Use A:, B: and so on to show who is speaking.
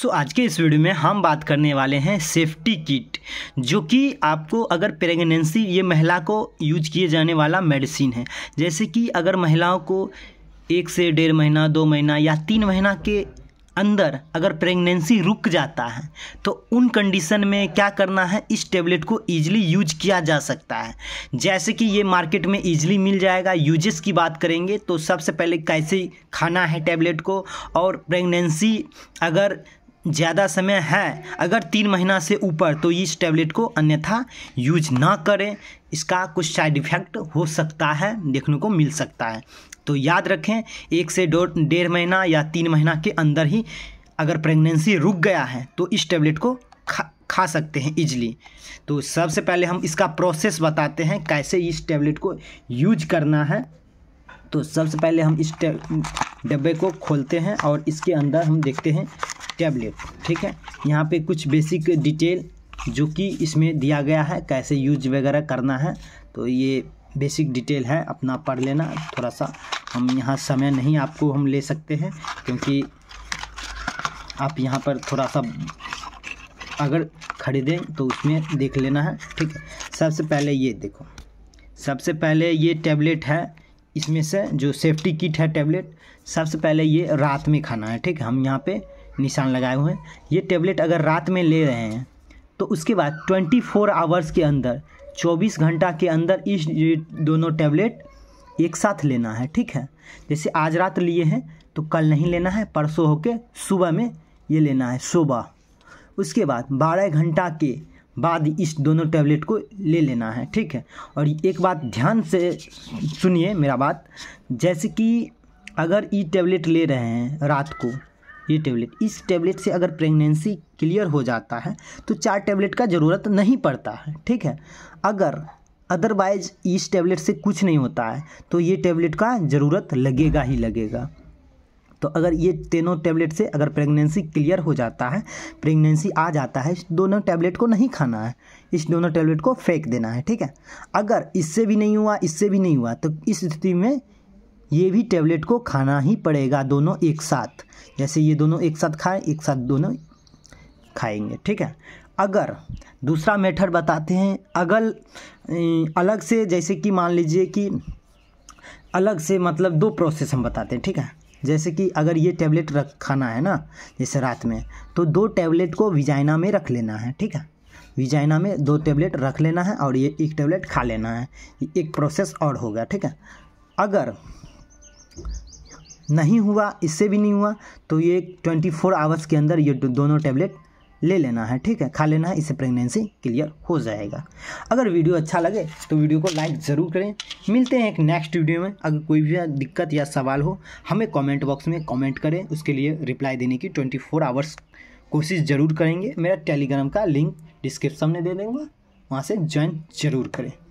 A: सो आज के इस वीडियो में हम बात करने वाले हैं सेफ्टी किट जो कि आपको अगर प्रेगनेंसी ये महिला को यूज किए जाने वाला मेडिसिन है जैसे कि अगर महिलाओं को एक से डेढ़ महीना दो महीना या तीन महीना के अंदर अगर प्रेगनेंसी रुक जाता है तो उन कंडीशन में क्या करना है इस टेबलेट को ईजिली यूज किया जा सकता है जैसे कि ये मार्केट में ईजिली मिल जाएगा यूजेस की बात करेंगे तो सबसे पहले कैसे खाना है टैबलेट को और प्रेगनेंसी अगर ज़्यादा समय है अगर तीन महीना से ऊपर तो इस टैबलेट को अन्यथा यूज ना करें इसका कुछ साइड इफ़ेक्ट हो सकता है देखने को मिल सकता है तो याद रखें एक से दो डेढ़ महीना या तीन महीना के अंदर ही अगर प्रेगनेंसी रुक गया है तो इस टैबलेट को खा खा सकते हैं इजली तो सबसे पहले हम इसका प्रोसेस बताते हैं कैसे इस टैबलेट को यूज करना है तो सबसे पहले हम इस डब्बे को खोलते हैं और इसके अंदर हम देखते हैं टैबलेट ठीक है यहाँ पे कुछ बेसिक डिटेल जो कि इसमें दिया गया है कैसे यूज वगैरह करना है तो ये बेसिक डिटेल है अपना पढ़ लेना थोड़ा सा हम यहाँ समय नहीं आपको हम ले सकते हैं क्योंकि आप यहाँ पर थोड़ा सा अगर ख़रीदें तो उसमें देख लेना है ठीक है सबसे पहले ये देखो सबसे पहले ये टैबलेट है इसमें से जो सेफ्टी किट है टैबलेट सबसे पहले ये रात में खाना है ठीक है हम यहाँ पे निशान लगाए हुए हैं ये टेबलेट अगर रात में ले रहे हैं तो उसके बाद 24 फोर आवर्स के अंदर 24 घंटा के अंदर इस दोनों टैबलेट एक साथ लेना है ठीक है जैसे आज रात लिए हैं तो कल नहीं लेना है परसों होके सुबह में ये लेना है सुबह उसके बाद 12 घंटा के बाद इस दोनों टैबलेट को ले लेना है ठीक है और एक बात ध्यान से सुनिए मेरा बात जैसे कि अगर ई टैबलेट ले रहे हैं रात को ये टेबलेट इस टेबलेट से अगर प्रेगनेंसी क्लियर हो जाता है तो चार टेबलेट का ज़रूरत नहीं पड़ता है ठीक है अगर अदरवाइज इस टेबलेट से कुछ नहीं होता है तो ये टेबलेट का ज़रूरत लगेगा ही लगेगा तो अगर ये तीनों टेबलेट से अगर प्रेगनेंसी क्लियर हो जाता है प्रेगनेंसी आ जाता है दोनों टेबलेट को नहीं खाना है इस दोनों टेबलेट को फेंक देना है ठीक है अगर इससे भी नहीं हुआ इससे भी नहीं हुआ तो इस स्थिति में ये भी टेबलेट को खाना ही पड़ेगा दोनों एक साथ जैसे ये दोनों एक साथ खाएं एक साथ दोनों खाएंगे ठीक है अगर दूसरा मेथड बताते हैं अगर अलग से जैसे कि मान लीजिए कि अलग से मतलब दो प्रोसेस हम बताते हैं ठीक है जैसे कि अगर ये टैबलेट रख खाना है ना जैसे रात में तो दो टैबलेट को विजाइना में रख लेना है ठीक है विजाइना में दो टैबलेट रख लेना है और ये एक टैबलेट खा लेना है एक प्रोसेस और होगा ठीक है अगर नहीं हुआ इससे भी नहीं हुआ तो ये ट्वेंटी फोर आवर्स के अंदर ये दोनों टैबलेट ले लेना है ठीक है खा लेना है इससे प्रेगनेंसी क्लियर हो जाएगा अगर वीडियो अच्छा लगे तो वीडियो को लाइक ज़रूर करें मिलते हैं एक नेक्स्ट वीडियो में अगर कोई भी दिक्कत या सवाल हो हमें कमेंट बॉक्स में कमेंट करें उसके लिए रिप्लाई देने की ट्वेंटी फोर आवर्स कोशिश ज़रूर करेंगे मेरा टेलीग्राम का लिंक डिस्क्रिप्सन में दे दूँगा वहाँ से ज्वाइन ज़रूर करें